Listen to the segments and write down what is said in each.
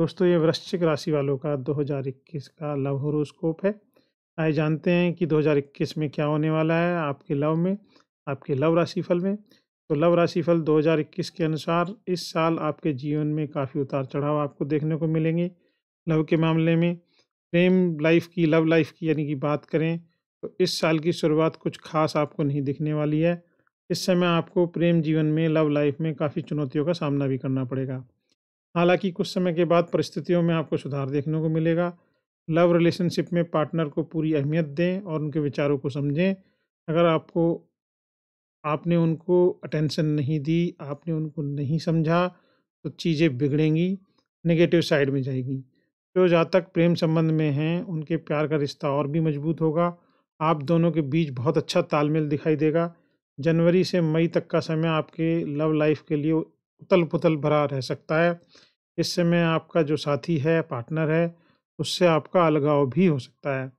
दोस्तों ये वृश्चिक राशि वालों का 2021 का लव होरोस्कोप है आए जानते हैं कि 2021 में क्या होने वाला है आपके लव में आपके लव राशिफल में तो लव राशिफल 2021 के अनुसार इस साल आपके जीवन में काफ़ी उतार चढ़ाव आपको देखने को मिलेंगे लव के मामले में प्रेम लाइफ की लव लाइफ की यानी कि बात करें तो इस साल की शुरुआत कुछ खास आपको नहीं दिखने वाली है इस समय आपको प्रेम जीवन में लव लाइफ में काफ़ी चुनौतियों का सामना भी करना पड़ेगा हालांकि कुछ समय के बाद परिस्थितियों में आपको सुधार देखने को मिलेगा लव रिलेशनशिप में पार्टनर को पूरी अहमियत दें और उनके विचारों को समझें अगर आपको आपने उनको अटेंशन नहीं दी आपने उनको नहीं समझा तो चीज़ें बिगड़ेंगी नेगेटिव साइड में जाएगी जो जातक प्रेम संबंध में हैं उनके प्यार का रिश्ता और भी मजबूत होगा आप दोनों के बीच बहुत अच्छा तालमेल दिखाई देगा जनवरी से मई तक का समय आपके लव लाइफ के लिए उतल पुतल भरा रह सकता है इस समय आपका जो साथी है पार्टनर है उससे आपका अलगाव भी हो सकता है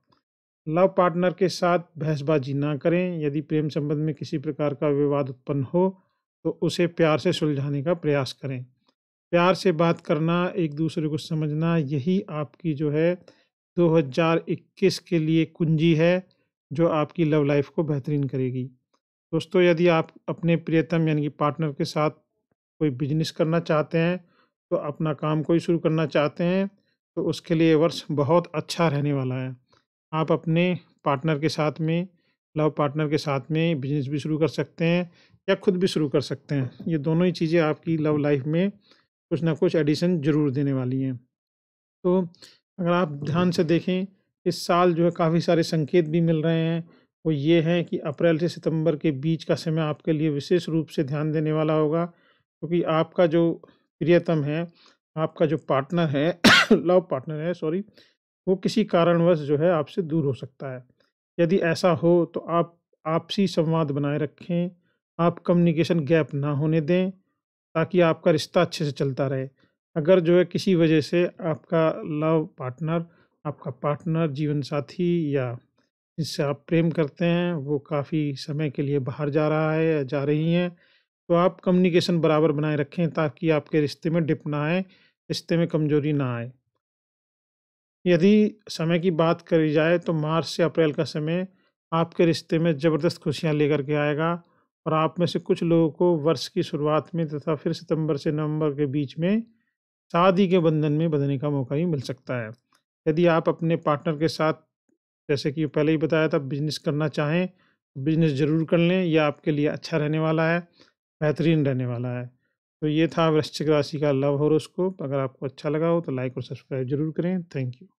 लव पार्टनर के साथ बहसबाजी ना करें यदि प्रेम संबंध में किसी प्रकार का विवाद उत्पन्न हो तो उसे प्यार से सुलझाने का प्रयास करें प्यार से बात करना एक दूसरे को समझना यही आपकी जो है 2021 के लिए कुंजी है जो आपकी लव लाइफ को बेहतरीन करेगी दोस्तों यदि आप अपने प्रियतम यानी कि पार्टनर के साथ कोई बिजनेस करना चाहते हैं तो अपना काम कोई शुरू करना चाहते हैं तो उसके लिए वर्ष बहुत अच्छा रहने वाला है आप अपने पार्टनर के साथ में लव पार्टनर के साथ में बिजनेस भी शुरू कर सकते हैं या खुद भी शुरू कर सकते हैं ये दोनों ही चीज़ें आपकी लव लाइफ में कुछ ना कुछ एडिशन ज़रूर देने वाली हैं तो अगर आप ध्यान से देखें इस साल जो है काफ़ी सारे संकेत भी मिल रहे हैं वो ये हैं कि अप्रैल से सितंबर के बीच का समय आपके लिए विशेष रूप से ध्यान देने वाला होगा क्योंकि तो आपका जो प्रियतम है आपका जो पार्टनर है लव पार्टनर है सॉरी वो किसी कारणवश जो है आपसे दूर हो सकता है यदि ऐसा हो तो आप आपसी संवाद बनाए रखें आप कम्युनिकेशन गैप ना होने दें ताकि आपका रिश्ता अच्छे से चलता रहे अगर जो है किसी वजह से आपका लव पार्टनर आपका पार्टनर जीवन साथी या जिससे आप प्रेम करते हैं वो काफ़ी समय के लिए बाहर जा रहा है या जा रही हैं तो आप कम्युनिकेशन बराबर बनाए रखें ताकि आपके रिश्ते में डिप ना आए रिश्ते में कमजोरी ना आए यदि समय की बात करी जाए तो मार्च से अप्रैल का समय आपके रिश्ते में ज़बरदस्त खुशियाँ लेकर के आएगा और आप में से कुछ लोगों को वर्ष की शुरुआत में तथा फिर सितंबर से नवंबर के बीच में शादी के बंधन में बंधने का मौका भी मिल सकता है यदि आप अपने पार्टनर के साथ जैसे कि पहले ही बताया था बिजनेस करना चाहें बिजनेस ज़रूर कर लें यह आपके लिए अच्छा रहने वाला है बेहतरीन रहने वाला है तो ये था वृश्चिक राशि का लव हॉरोस्कोप अगर आपको अच्छा लगा हो तो लाइक और सब्सक्राइब जरूर करें थैंक यू